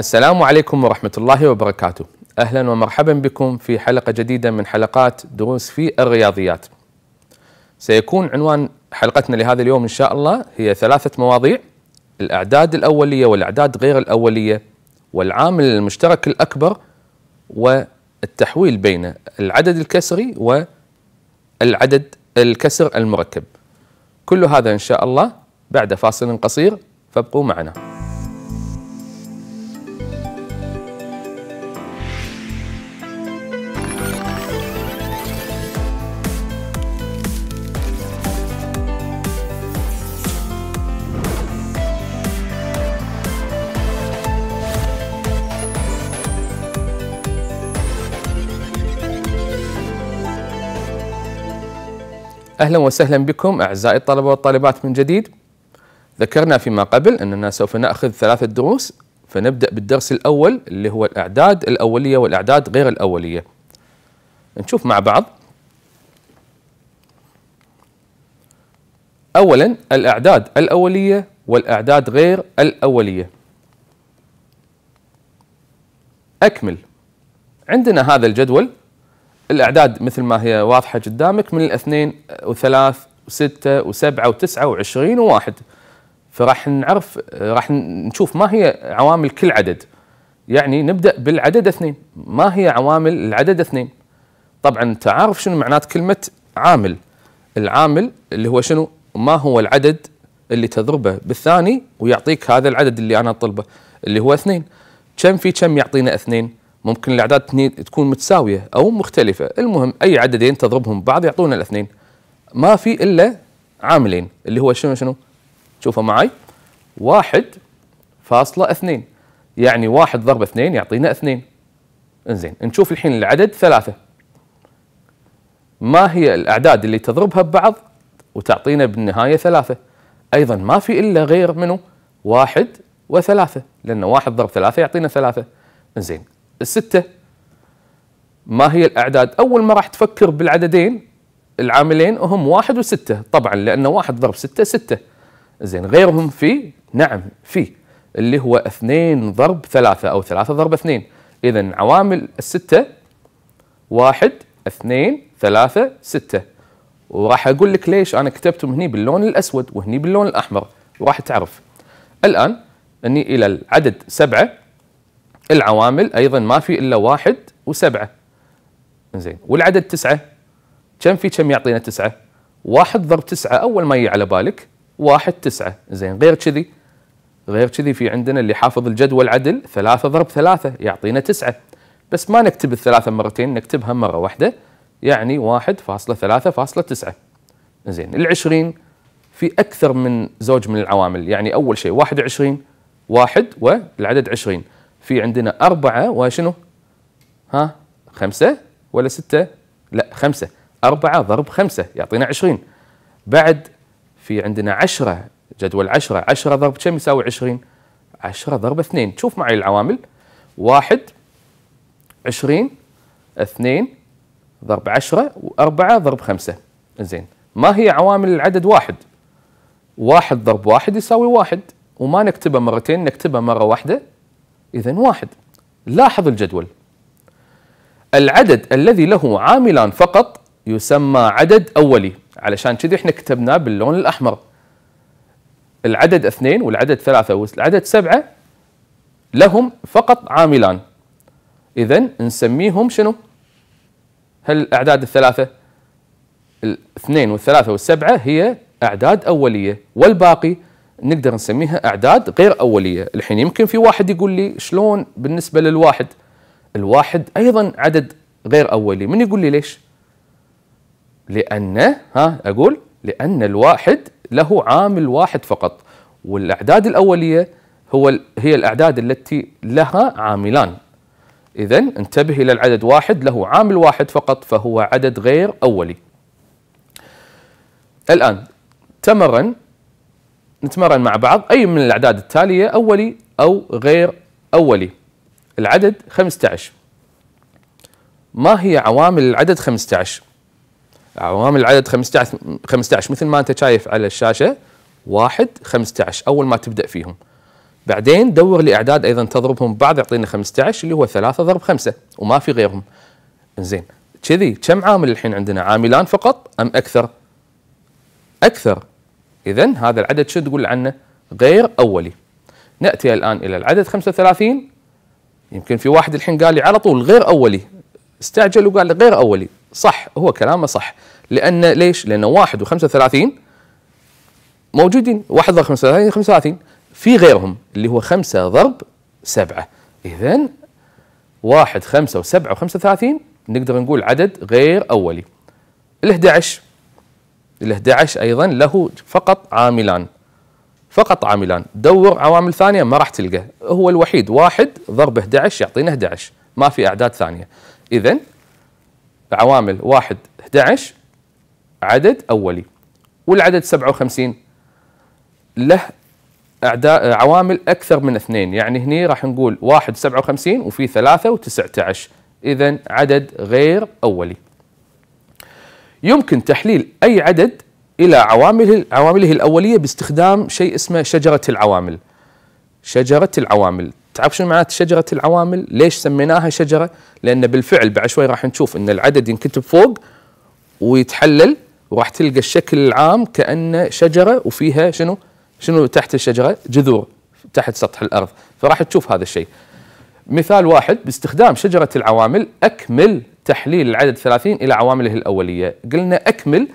السلام عليكم ورحمة الله وبركاته أهلا ومرحبا بكم في حلقة جديدة من حلقات دروس في الرياضيات سيكون عنوان حلقتنا لهذا اليوم إن شاء الله هي ثلاثة مواضيع الأعداد الأولية والأعداد غير الأولية والعامل المشترك الأكبر والتحويل بين العدد الكسري والعدد الكسر المركب كل هذا إن شاء الله بعد فاصل قصير فابقوا معنا أهلا وسهلا بكم أعزائي الطلبة والطالبات من جديد ذكرنا فيما قبل أننا سوف نأخذ ثلاثة دروس فنبدأ بالدرس الأول اللي هو الأعداد الأولية والأعداد غير الأولية نشوف مع بعض أولا الأعداد الأولية والأعداد غير الأولية أكمل عندنا هذا الجدول الاعداد مثل ما هي واضحه قدامك من الاثنين وثلاث وستة وسبعة وتسعة وعشرين وواحد فراح نعرف راح نشوف ما هي عوامل كل عدد يعني نبدأ بالعدد اثنين ما هي عوامل العدد اثنين طبعا تعرف شنو معنات كلمة عامل العامل اللي هو شنو ما هو العدد اللي تضربه بالثاني ويعطيك هذا العدد اللي أنا أطلبه اللي هو اثنين كم في كم يعطينا اثنين ممكن الاعداد تكون متساويه او مختلفه المهم اي عددين تضربهم ببعض يعطونا الاثنين ما في الا عاملين اللي هو شنو شنو شوفوا معي واحد فاصلة اثنين يعني واحد ضرب اثنين يعطينا اثنين انزين نشوف الحين العدد ثلاثة ما هي الأعداد اللي تضربها ببعض وتعطينا بالنهاية ثلاثة أيضا ما في إلا غير منه واحد وثلاثة لأن واحد ضرب ثلاثة يعطينا ثلاثة انزين الستة ما هي الأعداد أول ما راح تفكر بالعددين العاملين هم واحد وستة طبعا لأن واحد ضرب ستة ستة زين غيرهم في نعم في اللي هو اثنين ضرب ثلاثة أو ثلاثة ضرب اثنين إذا عوامل الستة واحد اثنين ثلاثة ستة وراح أقول لك ليش أنا كتبتهم هني باللون الأسود وهني باللون الأحمر وراح تعرف الآن أني إلى العدد سبعة العوامل ايضا ما في الا واحد وسبعه زين والعدد تسعه كم في كم يعطينا تسعه؟ واحد ضرب تسعه اول ما يجي على بالك واحد تسعه زين غير كذي غير كذي في عندنا اللي حافظ الجدول عدل ثلاثه ضرب ثلاثه يعطينا تسعه بس ما نكتب الثلاثه مرتين نكتبها مره واحده يعني واحد فاصلة ثلاثة فاصلة تسعة زين العشرين في أكثر من زوج من العوامل يعني أول شيء واحد وعشرين واحد والعدد عشرين في عندنا أربعة وشنو؟ ها خمسة ولا ستة؟ لا خمسة أربعة ضرب خمسة يعطينا عشرين بعد في عندنا عشرة جدول عشرة عشرة ضرب كم يساوي عشرين؟ عشرة ضرب اثنين شوف معي العوامل واحد عشرين اثنين ضرب عشرة وأربعة ضرب خمسة زين ما هي عوامل العدد واحد واحد ضرب واحد يساوي واحد وما نكتبه مرتين نكتبه مرة واحدة إذا واحد لاحظ الجدول العدد الذي له عاملان فقط يسمى عدد أولي علشان كذي احنا كتبناه باللون الأحمر العدد اثنين والعدد ثلاثة والعدد سبعة لهم فقط عاملان إذا نسميهم شنو؟ هالأعداد الثلاثة الاثنين والثلاثة والسبعة هي أعداد أولية والباقي نقدر نسميها اعداد غير اوليه، الحين يمكن في واحد يقول لي شلون بالنسبه للواحد؟ الواحد ايضا عدد غير اولي، من يقول لي ليش؟ لان ها اقول لان الواحد له عامل واحد فقط، والاعداد الاوليه هو هي الاعداد التي لها عاملان. اذا انتبه الى العدد واحد له عامل واحد فقط فهو عدد غير اولي. الان تمرن نتمرن مع بعض أي من الأعداد التالية أولي أو غير أولي العدد 15 ما هي عوامل العدد 15 عوامل العدد 15 15 مثل ما انت شايف على الشاشه 1 15 اول ما تبدا فيهم بعدين دور لي اعداد ايضا تضربهم ببعض يعطينا 15 اللي هو 3 ضرب 5 وما في غيرهم زين كذي كم عامل الحين عندنا عاملان فقط ام اكثر اكثر إذا هذا العدد شو تقول عنه؟ غير أولي. نأتي الآن إلى العدد 35 يمكن في واحد الحين قال لي على طول غير أولي استعجل وقال لي غير أولي صح هو كلامه صح لأن ليش؟ لأن واحد و35 موجودين واحد ضرب 35 35 في غيرهم اللي هو 5 ضرب 7 إذا واحد و7 و35 نقدر نقول عدد غير أولي ال11 ال11 ايضا له فقط عاملان فقط عاملان دور عوامل ثانيه ما راح تلقى هو الوحيد واحد ضرب 11 يعطينا 11 ما في اعداد ثانيه اذا عوامل واحد 11 عدد اولي والعدد 57 له اعداء عوامل اكثر من اثنين يعني هني راح نقول واحد 57 وفي ثلاثة و19 اذا عدد غير اولي يمكن تحليل أي عدد إلى عوامله عوامله الأولية باستخدام شيء اسمه شجرة العوامل شجرة العوامل تعرف شنو معنات شجرة العوامل ليش سميناها شجرة لأن بالفعل بعد شوي راح نشوف أن العدد ينكتب فوق ويتحلل وراح تلقى الشكل العام كأنه شجرة وفيها شنو شنو تحت الشجرة جذور تحت سطح الأرض فراح تشوف هذا الشيء مثال واحد باستخدام شجرة العوامل أكمل تحليل العدد 30 الى عوامله الاوليه قلنا اكمل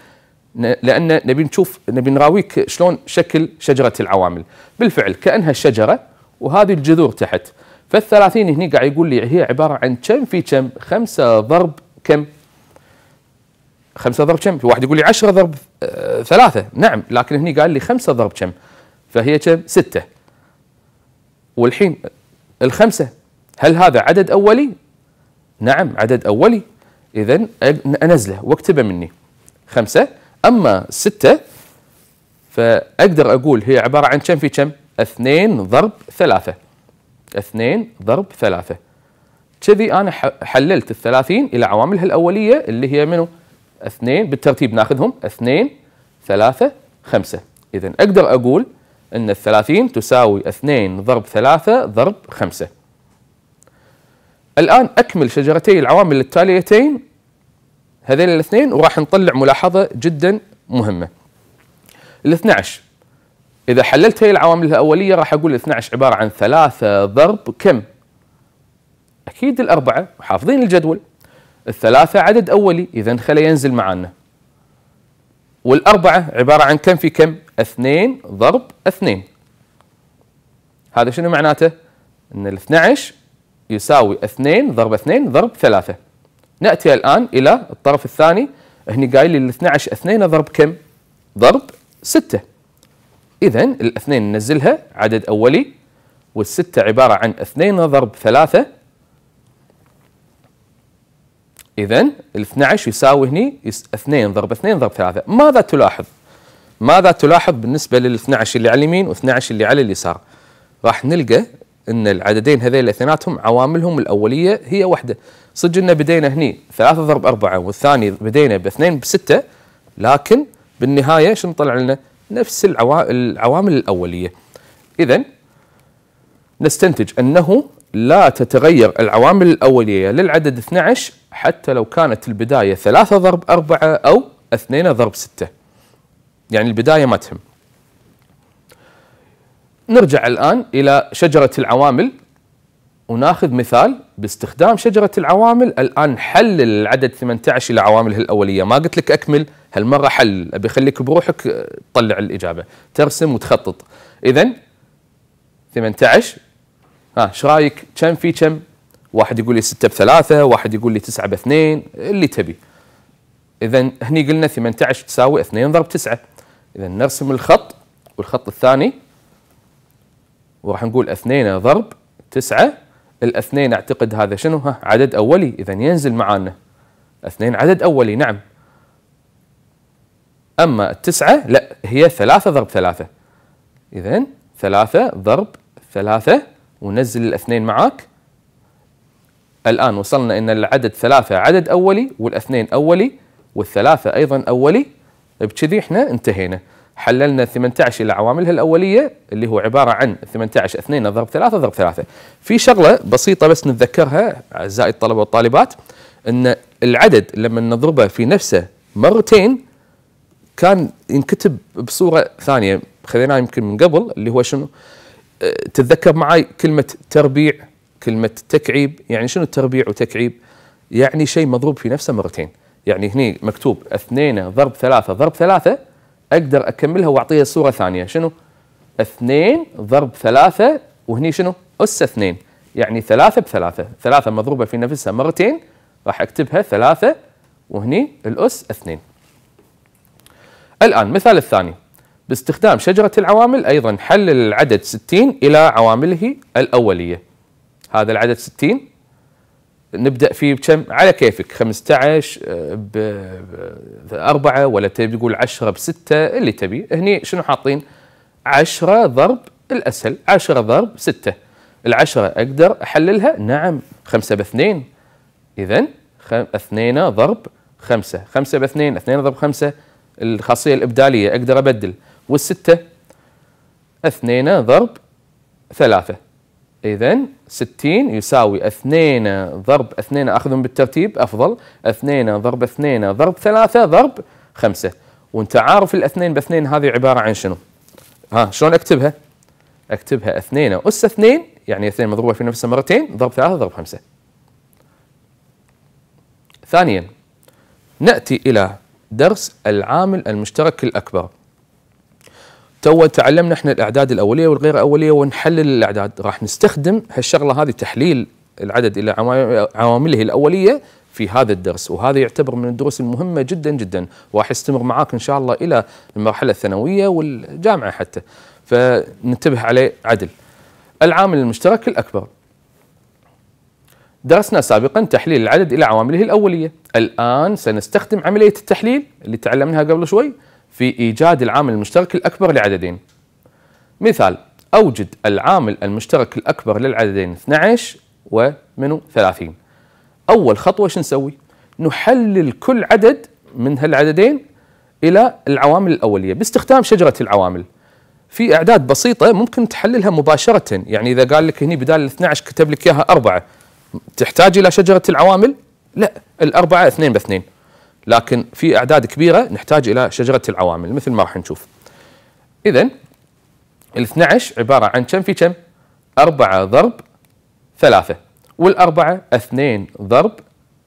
لان نبي نشوف نبي نراويك شلون شكل شجره العوامل بالفعل كانها شجره وهذه الجذور تحت فال30 هنا قاعد يقول لي هي عباره عن كم في كم 5 ضرب كم 5 ضرب كم في واحد يقول لي 10 ضرب آه، ثلاثة نعم لكن هني قال لي 5 ضرب كم فهي كم 6 والحين الخمسة هل هذا عدد أولي نعم عدد أولي إذا أنزله واكتبه مني خمسة أما ستة فأقدر أقول هي عبارة عن كم في كم اثنين ضرب ثلاثة اثنين ضرب ثلاثة كذي أنا حللت الثلاثين إلى عواملها الأولية اللي هي منو اثنين بالترتيب ناخذهم اثنين ثلاثة خمسة إذا أقدر أقول أن الثلاثين تساوي اثنين ضرب ثلاثة ضرب خمسة الآن أكمل شجرتي العوامل التاليتين هذين الاثنين وراح نطلع ملاحظة جدا مهمة ال 12 إذا حللت هي العوامل الأولية راح أقول ال 12 عبارة عن ثلاثة ضرب كم أكيد الأربعة وحافظين الجدول الثلاثة عدد أولي إذا خلي ينزل معانا والأربعة عبارة عن كم في كم اثنين ضرب اثنين هذا شنو معناته أن ال 12 يساوي 2 ضرب 2 ضرب 3 ناتي الان الى الطرف الثاني هني قايل لي ال 12 2 ضرب كم؟ ضرب 6 اذا الاثنين ننزلها عدد اولي والستة عبارة عن 2 ضرب 3 اذا ال 12 يساوي هني 2 ضرب 2 ضرب 3 ماذا تلاحظ؟ ماذا تلاحظ بالنسبة لل 12 اللي على اليمين و 12 اللي على اليسار؟ راح نلقى ان العددين هذيل اثنيناتهم عواملهم الاوليه هي واحده صدق ان بدينا هني ثلاثة ضرب أربعة والثاني بدينا باثنين بستة لكن بالنهاية شنو طلع لنا نفس العوامل الأولية إذا نستنتج أنه لا تتغير العوامل الأولية للعدد 12 حتى لو كانت البداية ثلاثة ضرب أربعة أو اثنين ضرب ستة يعني البداية ما تهم نرجع الآن إلى شجرة العوامل وناخذ مثال باستخدام شجرة العوامل الآن حلل العدد 18 إلى عوامله الأولية ما قلت لك أكمل هالمرة حل أبي أخليك بروحك تطلع آه، الإجابة ترسم وتخطط إذا 18 ها ايش رايك كم في كم؟ واحد يقول لي 6 3 واحد يقول لي 9 2 اللي تبي إذا هني قلنا 18 تساوي 2 ضرب 9 إذا نرسم الخط والخط الثاني وراح نقول اثنين ضرب تسعة الاثنين اعتقد هذا شنو ها عدد اولي اذا ينزل معانا اثنين عدد اولي نعم اما التسعة لا هي ثلاثة ضرب ثلاثة اذا ثلاثة ضرب ثلاثة ونزل الاثنين معاك الان وصلنا ان العدد ثلاثة عدد اولي والاثنين اولي والثلاثة ايضا اولي بكذي احنا انتهينا حللنا 18 الى عواملها الاوليه اللي هو عباره عن 18 2 ضرب 3 ضرب 3 في شغله بسيطه بس نتذكرها اعزائي الطلبه والطالبات ان العدد لما نضربه في نفسه مرتين كان ينكتب بصوره ثانيه خذيناها يمكن من قبل اللي هو شنو أه، تتذكر معي كلمه تربيع كلمه تكعيب يعني شنو تربيع وتكعيب يعني شيء مضروب في نفسه مرتين يعني هني مكتوب 2 ضرب 3 ضرب 3 اقدر اكملها واعطيها صوره ثانيه شنو؟ 2 ضرب 3 وهني شنو؟ اس 2 يعني 3 3 3 مضروبه في نفسها مرتين راح اكتبها 3 وهني الاس 2 الان مثال الثاني باستخدام شجره العوامل ايضا حلل العدد 60 الى عوامله الاوليه هذا العدد 60 نبدا فيه بكم على كيفك 15 آه، بأربعة ولا تبي تقول 10 بستة اللي تبي هني شنو حاطين 10 ضرب الاسهل 10 ضرب 6 ال10 اقدر احللها نعم 5 باثنين اذا 2 ضرب 5 5 باثنين 2 ضرب 5 الخاصية الابدالية اقدر ابدل والستة 2 ضرب 3 إذا 60 يساوي 2 ضرب 2 أخذهم بالترتيب أفضل 2 ضرب 2 ضرب 3 ضرب 5 وأنت عارف الاثنين باثنين هذه عبارة عن شنو؟ ها شلون أكتبها؟ أكتبها 2 أس 2 يعني 2 مضروبة في نفسها مرتين ضرب 3 ضرب 5 ثانيا نأتي إلى درس العامل المشترك الأكبر تو تعلمنا احنا الاعداد الاوليه والغير اوليه ونحلل الاعداد راح نستخدم هالشغله هذه تحليل العدد الى عوامله الاوليه في هذا الدرس وهذا يعتبر من الدروس المهمه جدا جدا وراح يستمر معاك ان شاء الله الى المرحله الثانويه والجامعه حتى فننتبه عليه عدل العامل المشترك الاكبر درسنا سابقا تحليل العدد الى عوامله الاوليه الان سنستخدم عمليه التحليل اللي تعلمناها قبل شوي في إيجاد العامل المشترك الأكبر لعددين مثال أوجد العامل المشترك الأكبر للعددين 12 ومنه 30 أول خطوة شو نسوي؟ نحلل كل عدد من هالعددين إلى العوامل الأولية باستخدام شجرة العوامل في اعداد بسيطه ممكن تحللها مباشره يعني اذا قال لك هني بدال ال 12 كتب لك اياها اربعه تحتاج الى شجره العوامل لا الاربعه اثنين باثنين لكن في اعداد كبيره نحتاج الى شجره العوامل مثل ما راح نشوف. اذا ال 12 عباره عن كم في كم؟ 4 ضرب 3 والاربعه 2 ضرب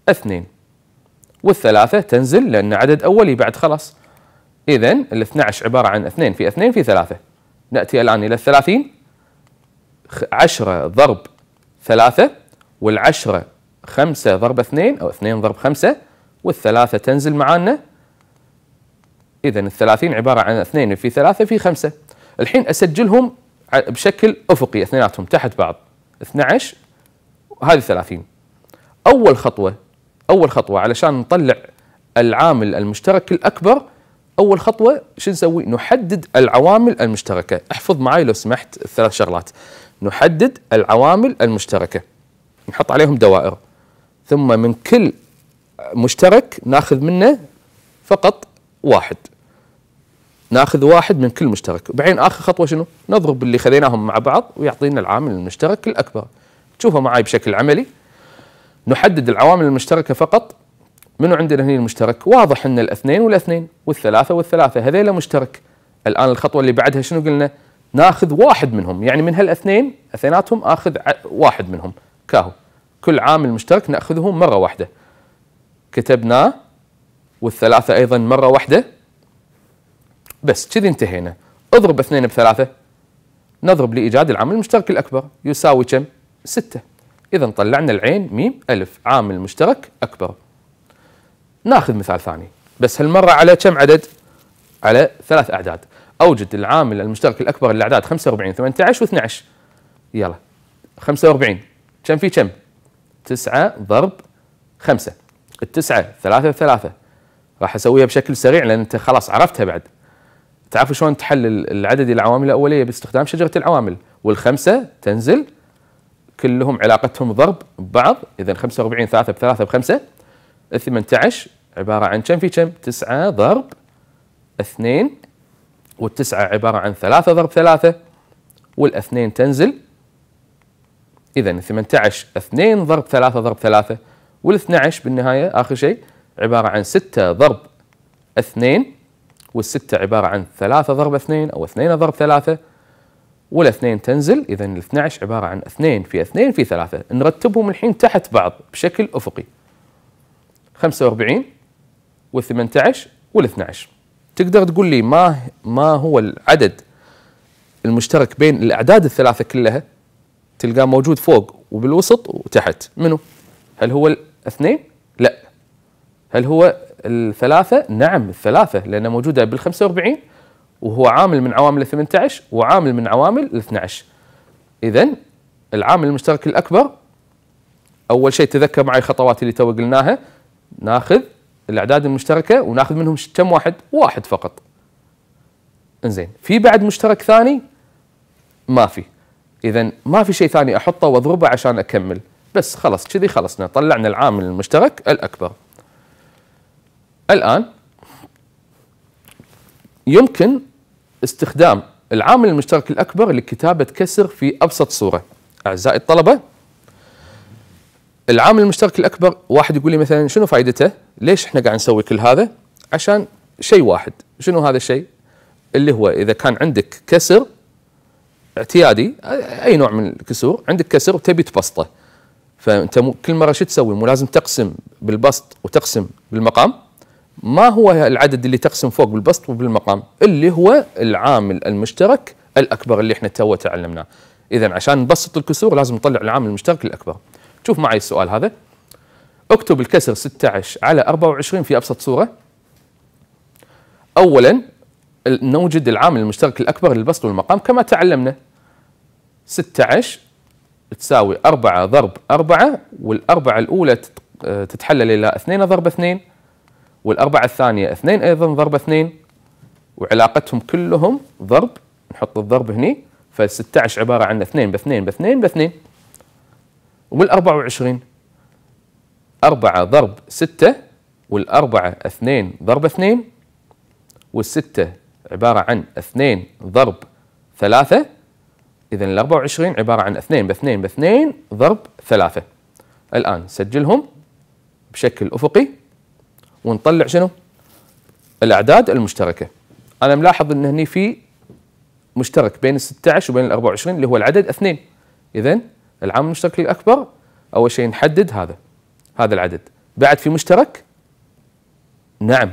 2 والثلاثه تنزل لان عدد اولي بعد خلاص. اذا ال 12 عباره عن 2 في 2 في 3 ناتي الان الى ال 30 10 ضرب 3 والعشرة 5 ضرب 2 أو 2 ضرب 5 والثلاثة تنزل معانا إذا الثلاثين عبارة عن اثنين في ثلاثة في خمسة الحين أسجلهم بشكل أفقي اثنيناتهم تحت بعض 12 هذه 30 أول خطوة أول خطوة علشان نطلع العامل المشترك الأكبر أول خطوة شو نسوي؟ نحدد العوامل المشتركة احفظ معي لو سمحت الثلاث شغلات نحدد العوامل المشتركة نحط عليهم دوائر ثم من كل مشترك ناخذ منه فقط واحد ناخذ واحد من كل مشترك وبعدين اخر خطوه شنو نضرب اللي خذيناهم مع بعض ويعطينا العامل المشترك الاكبر تشوفه معي بشكل عملي نحدد العوامل المشتركه فقط منو عندنا هنا المشترك واضح ان الاثنين والاثنين والثلاثه والثلاثه هذيلا مشترك الان الخطوه اللي بعدها شنو قلنا ناخذ واحد منهم يعني من هالاثنين اثنيناتهم اخذ واحد منهم كاهو كل عامل مشترك ناخذه مره واحده كتبناه والثلاثة أيضا مرة واحدة بس كذي انتهينا اضرب اثنين بثلاثة نضرب لإيجاد العامل المشترك الأكبر يساوي كم؟ ستة إذا طلعنا العين ميم ألف عامل مشترك أكبر ناخذ مثال ثاني بس هالمرة على كم عدد؟ على ثلاث أعداد أوجد العامل المشترك الأكبر للأعداد 45 18 و12 يلا 45 كم في كم؟ 9 ضرب 5 التسعه ثلاثه ثلاثه راح اسويها بشكل سريع لان انت خلاص عرفتها بعد تعرف شلون تحلل العدد العوامل الاوليه باستخدام شجره العوامل والخمسه تنزل كلهم علاقتهم ضرب ببعض اذا 45 3 بثلاثة بخمسة 18 عباره عن كم في كم 9 ضرب اثنين والتسعة عباره عن 3 ضرب ثلاثة والاثنين تنزل اذا 18 اثنين ضرب 3 ضرب ثلاثة وال12 بالنهايه اخر شيء عباره عن 6 ضرب 2 وال6 عباره عن 3 ضرب 2 او 2 ضرب 3 وال2 تنزل اذا ال12 عباره عن 2 في 2 في 3 نرتبهم الحين تحت بعض بشكل افقي 45 وال18 وال12 تقدر تقول لي ما ما هو العدد المشترك بين الاعداد الثلاثه كلها تلقاه موجود فوق وبالوسط وتحت منو هل هو اثنين لا هل هو الثلاثة نعم الثلاثة لأنها موجودة بال 45 وهو عامل من عوامل ال 18 وعامل من عوامل ال 12 إذا العامل المشترك الأكبر أول شيء تذكر معي الخطوات اللي تو قلناها ناخذ الأعداد المشتركة وناخذ منهم كم واحد؟ واحد فقط انزين في بعد مشترك ثاني ما في اذا ما في شيء ثاني احطه واضربه عشان اكمل بس خلص كذي خلصنا طلعنا العامل المشترك الأكبر الآن يمكن استخدام العامل المشترك الأكبر لكتابة كسر في أبسط صورة أعزائي الطلبة العامل المشترك الأكبر واحد يقول لي مثلا شنو فائدته ليش احنا قاعد نسوي كل هذا عشان شيء واحد شنو هذا الشيء اللي هو إذا كان عندك كسر اعتيادي أي نوع من الكسور عندك كسر وتبي تبسطه فانت كل مره شو تسوي؟ مو لازم تقسم بالبسط وتقسم بالمقام ما هو العدد اللي تقسم فوق بالبسط وبالمقام اللي هو العامل المشترك الاكبر اللي احنا تو تعلمناه اذا عشان نبسط الكسور لازم نطلع العامل المشترك الاكبر شوف معي السؤال هذا اكتب الكسر 16 على 24 في ابسط صوره اولا نوجد العامل المشترك الاكبر للبسط والمقام كما تعلمنا 16 تساوي 4 ضرب 4 والأربعة الأولى تتحلل إلى 2 ضرب 2 والأربعة الثانية 2 أيضا ضرب 2 وعلاقتهم كلهم ضرب نحط الضرب هني ف16 عبارة عن 2 ب 2 ب 2 ب 2 وال 24 4 ضرب 6 والأربعة 2 ضرب 2 والستة عبارة عن 2 ضرب 3 إذا ال 24 عبارة عن 2 2 ب 2 ضرب 3 الآن سجلهم بشكل أفقي ونطلع شنو؟ الأعداد المشتركة أنا ملاحظ أن هني في مشترك بين ال 16 وبين ال 24 اللي هو العدد 2 إذا العامل المشترك الأكبر أول شيء نحدد هذا هذا العدد بعد في مشترك نعم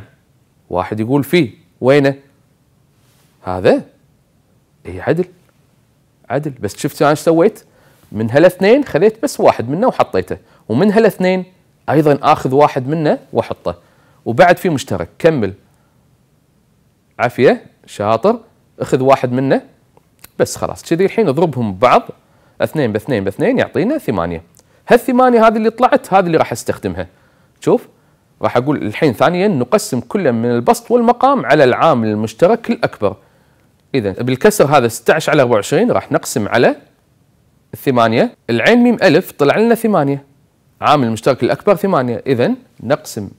واحد يقول فيه وينه هذا اي عدل عدل بس شفت انا ايش سويت؟ من هالاثنين خذيت بس واحد منه وحطيته ومن هالاثنين ايضا اخذ واحد منه واحطه وبعد في مشترك كمل عافيه شاطر اخذ واحد منه بس خلاص كذي الحين اضربهم ببعض اثنين باثنين باثنين يعطينا ثمانيه هالثمانيه هذه اللي طلعت هذه اللي راح استخدمها شوف راح اقول الحين ثانيا نقسم كل من البسط والمقام على العامل المشترك الاكبر اذا بالكسر هذا 16 على 24 راح نقسم على 8 العين ميم الف طلع لنا 8 عامل المشترك الاكبر 8 اذا نقسم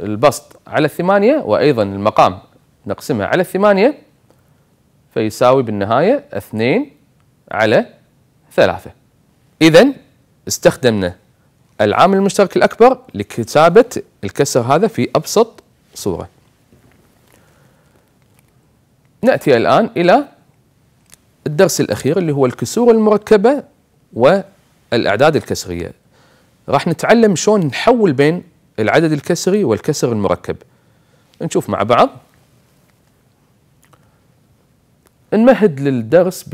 البسط على 8 وايضا المقام نقسمها على 8 فيساوي بالنهايه 2 على 3 اذا استخدمنا العامل المشترك الاكبر لكتابه الكسر هذا في ابسط صوره ناتي الان الى الدرس الاخير اللي هو الكسور المركبه والاعداد الكسريه. راح نتعلم شلون نحول بين العدد الكسري والكسر المركب. نشوف مع بعض. نمهد للدرس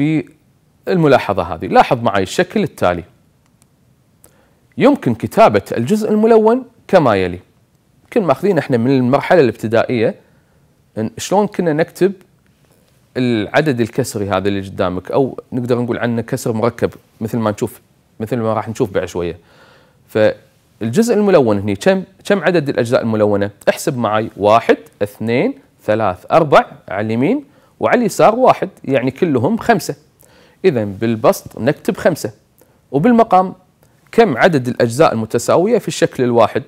بالملاحظه هذه، لاحظ معي الشكل التالي. يمكن كتابه الجزء الملون كما يلي. كنا ماخذين احنا من المرحله الابتدائيه شلون كنا نكتب العدد الكسري هذا اللي قدامك او نقدر نقول عنه كسر مركب مثل ما نشوف مثل ما راح نشوف بعد شويه فالجزء الملون هنا كم كم عدد الاجزاء الملونه احسب معي واحد اثنين ثلاث اربع على اليمين وعلى اليسار واحد يعني كلهم خمسه اذا بالبسط نكتب خمسه وبالمقام كم عدد الاجزاء المتساويه في الشكل الواحد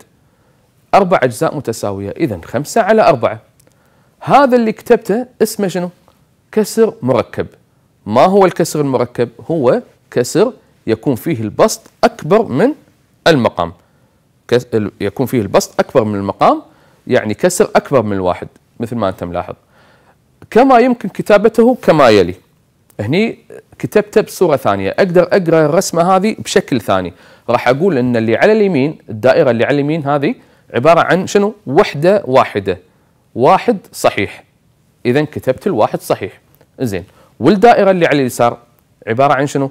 أربع أجزاء متساوية إذا خمسة على أربعة هذا اللي كتبته اسمه شنو كسر مركب ما هو الكسر المركب هو كسر يكون فيه البسط أكبر من المقام يكون فيه البسط أكبر من المقام يعني كسر أكبر من الواحد مثل ما أنت ملاحظ كما يمكن كتابته كما يلي هني كتبته بصورة ثانية أقدر أقرأ الرسمة هذه بشكل ثاني راح أقول أن اللي على اليمين الدائرة اللي على اليمين هذه عبارة عن شنو وحدة واحدة واحد صحيح إذا كتبت الواحد صحيح زين والدائره اللي على اليسار عباره عن شنو؟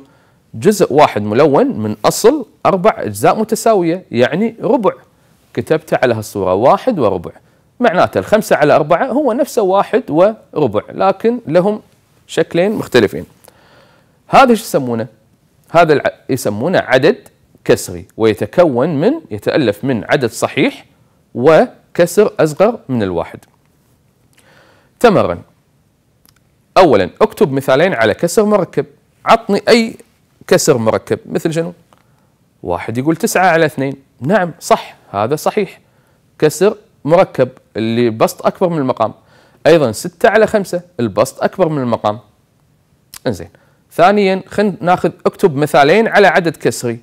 جزء واحد ملون من اصل اربع اجزاء متساويه يعني ربع كتبته على هالصوره واحد وربع معناته الخمسه على اربعه هو نفسه واحد وربع لكن لهم شكلين مختلفين. هذا شو يسمونه؟ هذا يسمونه عدد كسري ويتكون من يتالف من عدد صحيح وكسر اصغر من الواحد. تمرن اولا اكتب مثالين على كسر مركب عطني اي كسر مركب مثل شنو واحد يقول تسعة على اثنين نعم صح هذا صحيح كسر مركب اللي بسط اكبر من المقام ايضا ستة على خمسة البسط اكبر من المقام انزين ثانيا خلينا ناخذ اكتب مثالين على عدد كسري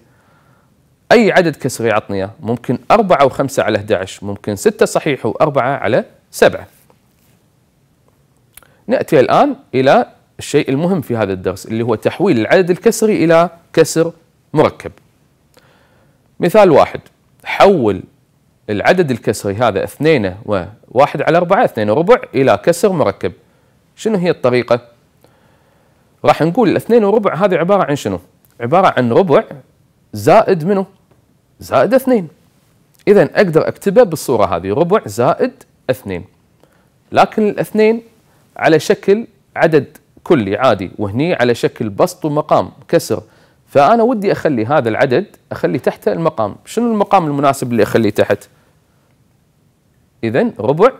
اي عدد كسري عطني اياه ممكن أربعة وخمسة على 11 ممكن ستة صحيح وأربعة على سبعة ناتي الان الى الشيء المهم في هذا الدرس اللي هو تحويل العدد الكسري الى كسر مركب. مثال واحد حول العدد الكسري هذا 2 و1 على 4 2 وربع الى كسر مركب. شنو هي الطريقه؟ راح نقول الاثنين وربع هذه عباره عن شنو؟ عباره عن ربع زائد منه؟ زائد اثنين. اذا اقدر اكتبه بالصوره هذه ربع زائد اثنين. لكن الاثنين على شكل عدد كلي عادي وهني على شكل بسط ومقام كسر فأنا ودي أخلي هذا العدد أخلي تحته المقام شنو المقام المناسب اللي أخليه تحت إذا ربع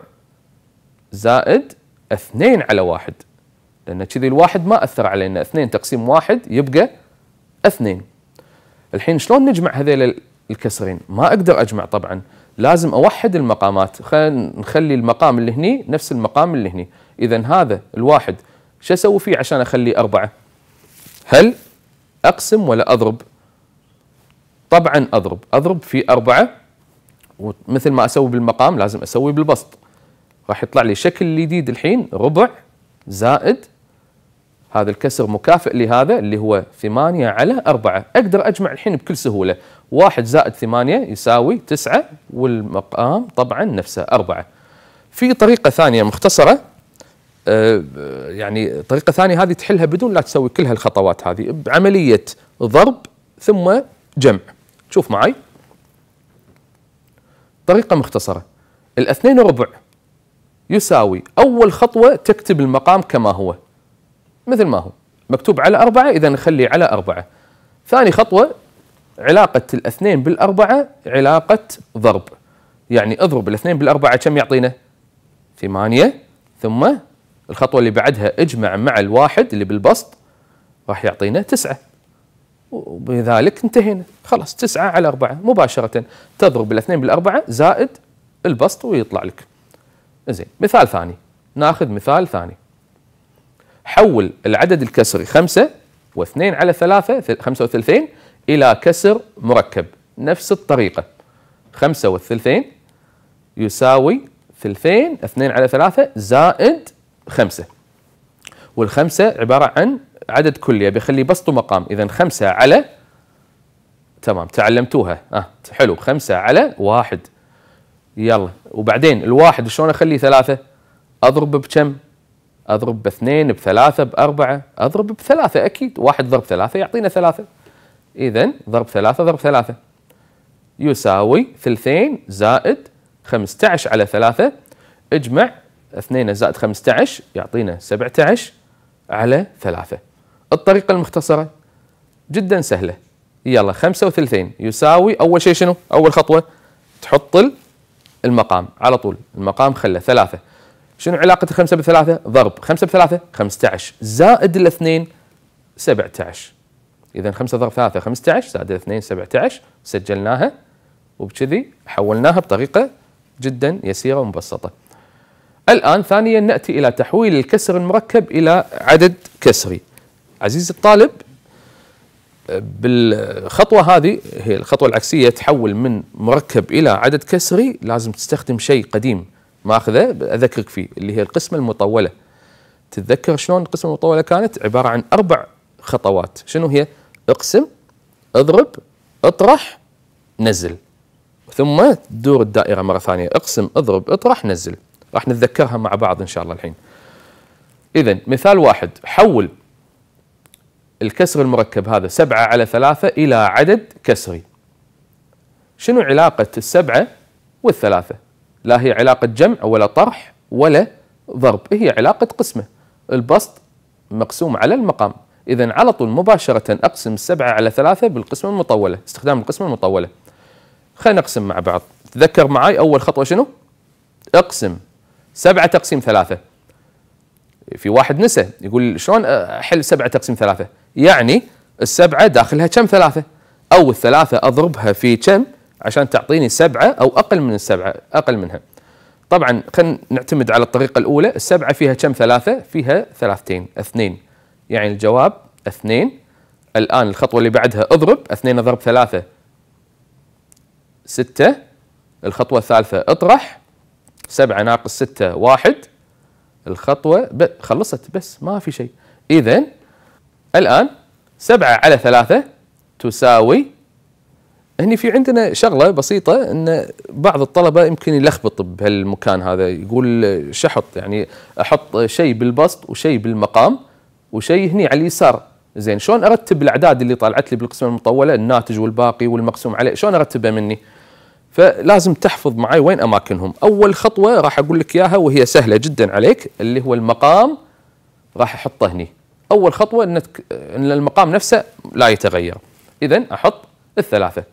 زائد اثنين على واحد لأن كذي الواحد ما أثر علينا اثنين تقسيم واحد يبقى اثنين الحين شلون نجمع هذيل الكسرين ما أقدر أجمع طبعا لازم أوحد المقامات خلينا نخلي المقام اللي هني نفس المقام اللي هني اذا هذا الواحد شو اسوي فيه عشان اخليه اربعه؟ هل اقسم ولا اضرب؟ طبعا اضرب، اضرب في اربعه ومثل ما اسوي بالمقام لازم اسوي بالبسط. راح يطلع لي شكل جديد الحين ربع زائد هذا الكسر مكافئ لهذا اللي هو ثمانية على أربعة أقدر أجمع الحين بكل سهولة واحد زائد ثمانية يساوي تسعة والمقام طبعا نفسه أربعة في طريقة ثانية مختصرة آه، يعني طريقه ثانيه هذه تحلها بدون لا تسوي كل هالخطوات هذه بعمليه ضرب ثم جمع شوف معي طريقه مختصره الاثنين وربع يساوي اول خطوه تكتب المقام كما هو مثل ما هو مكتوب على أربعة إذا نخلي على أربعة ثاني خطوة علاقة الاثنين بالأربعة علاقة ضرب يعني اضرب الاثنين بالأربعة كم يعطينا ثمانية ثم الخطوه اللي بعدها اجمع مع الواحد اللي بالبسط راح يعطينا تسعه وبذلك انتهينا خلاص تسعة على أربعة مباشرة تضرب الاثنين بالأربعة زائد البسط ويطلع لك زين مثال ثاني ناخذ مثال ثاني حول العدد الكسري خمسة واثنين على ثلاثة خمسة وثلثين إلى كسر مركب نفس الطريقة خمسة والثلثين يساوي ثلثين اثنين على ثلاثة زائد خمسة والخمسة عبارة عن عدد كلي بيخلي بسط ومقام إذا خمسة على تمام تعلمتوها آه حلو خمسة على واحد يلا وبعدين الواحد شلون أخليه ثلاثة أضرب بكم أضرب باثنين بثلاثة بأربعة أضرب بثلاثة أكيد واحد ضرب ثلاثة يعطينا ثلاثة إذا ضرب ثلاثة ضرب ثلاثة يساوي ثلثين زائد 15 على ثلاثة اجمع 2 زائد 15 يعطينا 17 على 3 الطريقة المختصرة جدا سهلة يلا 5 وثلثين يساوي أول شيء شنو أول خطوة تحط المقام على طول المقام خله 3 شنو علاقة 5 ب 3 ضرب 5 ب 3 15 زائد الاثنين 17 إذا 5 ضرب 3 15 زائد 2 17 سجلناها وبكذي حولناها بطريقة جدا يسيرة ومبسطة الآن ثانيا نأتي إلى تحويل الكسر المركب إلى عدد كسري عزيزي الطالب بالخطوة هذه هي الخطوة العكسية تحول من مركب إلى عدد كسري لازم تستخدم شيء قديم ماخذه أخذه أذكرك فيه اللي هي القسمة المطولة تتذكر شلون القسمة المطولة كانت عبارة عن أربع خطوات شنو هي اقسم اضرب اطرح نزل ثم تدور الدائرة مرة ثانية اقسم اضرب اطرح نزل راح نتذكرها مع بعض ان شاء الله الحين اذا مثال واحد حول الكسر المركب هذا سبعة على ثلاثة إلى عدد كسري شنو علاقة السبعة والثلاثة لا هي علاقة جمع ولا طرح ولا ضرب هي علاقة قسمة البسط مقسوم على المقام إذا على طول مباشرة أقسم السبعة على ثلاثة بالقسمة المطولة استخدام القسمة المطولة خلينا نقسم مع بعض تذكر معي أول خطوة شنو؟ اقسم سبعة تقسيم ثلاثة في واحد نسى يقول شلون احل سبعة تقسيم ثلاثة يعني السبعة داخلها كم ثلاثة أو الثلاثة أضربها في كم عشان تعطيني سبعة أو أقل من السبعة أقل منها طبعا خلينا نعتمد على الطريقة الأولى السبعة فيها كم ثلاثة فيها ثلاثتين اثنين يعني الجواب اثنين الآن الخطوة اللي بعدها اضرب اثنين ضرب ثلاثة ستة الخطوة الثالثة اطرح 7 ناقص 6 1 الخطوة خلصت بس ما في شيء إذا الآن 7 على 3 تساوي هني في عندنا شغله بسيطه ان بعض الطلبه يمكن يلخبط بهالمكان هذا يقول شحط يعني احط شيء بالبسط وشيء بالمقام وشيء هني على اليسار زين شلون ارتب الاعداد اللي طلعت لي بالقسمه المطوله الناتج والباقي والمقسوم عليه شلون ارتبها مني؟ فلازم تحفظ معي وين اماكنهم اول خطوه راح اقول لك اياها وهي سهله جدا عليك اللي هو المقام راح احطه هنا اول خطوه ان ان المقام نفسه لا يتغير اذا احط الثلاثه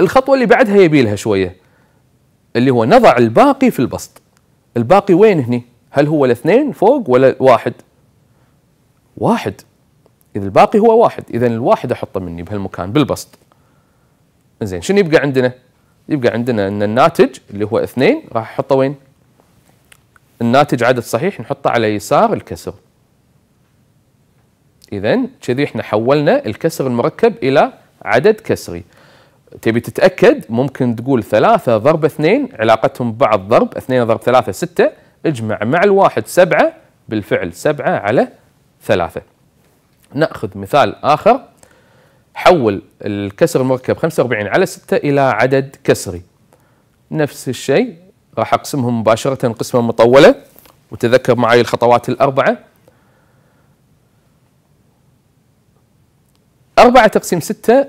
الخطوه اللي بعدها يبي لها شويه اللي هو نضع الباقي في البسط الباقي وين هني هل هو الاثنين فوق ولا الواحد واحد اذا الباقي هو واحد اذا الواحد احطه مني بهالمكان بالبسط زين شنو يبقى عندنا يبقى عندنا ان الناتج اللي هو اثنين راح احطه وين؟ الناتج عدد صحيح نحطه على يسار الكسر. اذا كذي احنا حولنا الكسر المركب الى عدد كسري. تبي تتاكد ممكن تقول 3 ضرب 2 علاقتهم ببعض ضرب 2 ضرب 3 6 اجمع مع الواحد 7 بالفعل 7 على 3. ناخذ مثال اخر حول الكسر المركب 45 على 6 إلى عدد كسري نفس الشيء راح أقسمهم مباشرة قسمة مطولة وتذكر معي الخطوات الأربعة أربعة تقسيم ستة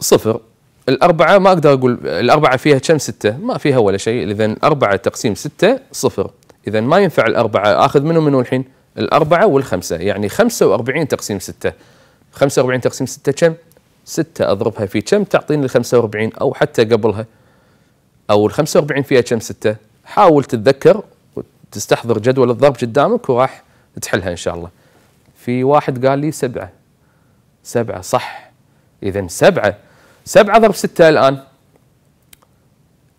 صفر الأربعة ما أقدر أقول الأربعة فيها كم ستة ما فيها ولا شيء إذا أربعة تقسيم ستة صفر إذا ما ينفع الأربعة آخذ منه منو الحين الأربعة والخمسة يعني خمسة وأربعين تقسيم ستة خمسة وأربعين تقسيم ستة كم 6 اضربها في كم تعطيني الخمسة 45 او حتى قبلها او ال 45 فيها كم 6 حاول تتذكر وتستحضر جدول الضرب قدامك وراح تحلها ان شاء الله في واحد قال لي سبعة سبعة صح اذا سبعة سبعة ضرب ستة الان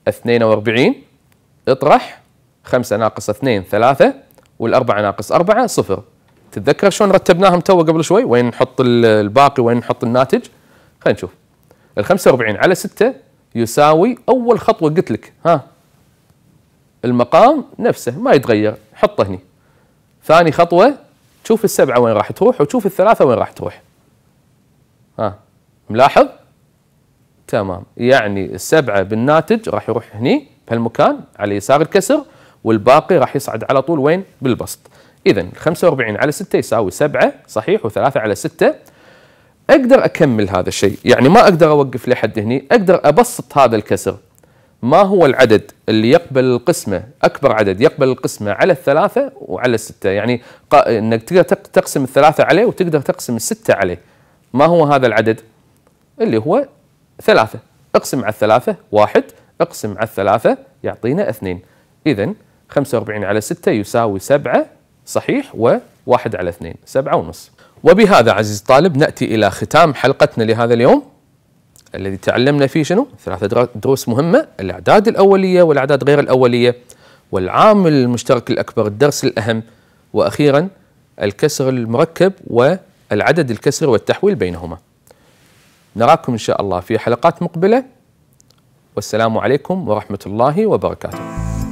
42 اطرح 5 ناقص 2 3 والأربعة ناقص 4 صفر تتذكر شلون رتبناهم تو قبل شوي وين نحط الباقي وين نحط الناتج خلينا نشوف ال 45 على 6 يساوي اول خطوه قلت لك ها المقام نفسه ما يتغير حطه هني ثاني خطوه تشوف السبعه وين راح تروح وتشوف الثلاثه وين راح تروح ها ملاحظ تمام يعني السبعه بالناتج راح يروح هني بهالمكان على يسار الكسر والباقي راح يصعد على طول وين بالبسط اذا 45 على 6 يساوي 7 صحيح و3 على 6 اقدر اكمل هذا الشيء يعني ما اقدر اوقف لحد هني اقدر ابسط هذا الكسر ما هو العدد اللي يقبل القسمة أكبر عدد يقبل القسمة على الثلاثة وعلى الستة يعني أنك تقدر تقسم الثلاثة عليه وتقدر تقسم الستة عليه ما هو هذا العدد اللي هو ثلاثة اقسم على الثلاثة واحد اقسم على الثلاثة يعطينا اثنين إذا 45 على 6 يساوي 7 صحيح و واحد على اثنين سبعة ونص وبهذا عزيزي الطالب نأتي إلى ختام حلقتنا لهذا اليوم الذي تعلمنا فيه شنو؟ ثلاثة دروس مهمة الأعداد الأولية والأعداد غير الأولية والعامل المشترك الأكبر الدرس الأهم وأخيرا الكسر المركب والعدد الكسر والتحويل بينهما نراكم إن شاء الله في حلقات مقبلة والسلام عليكم ورحمة الله وبركاته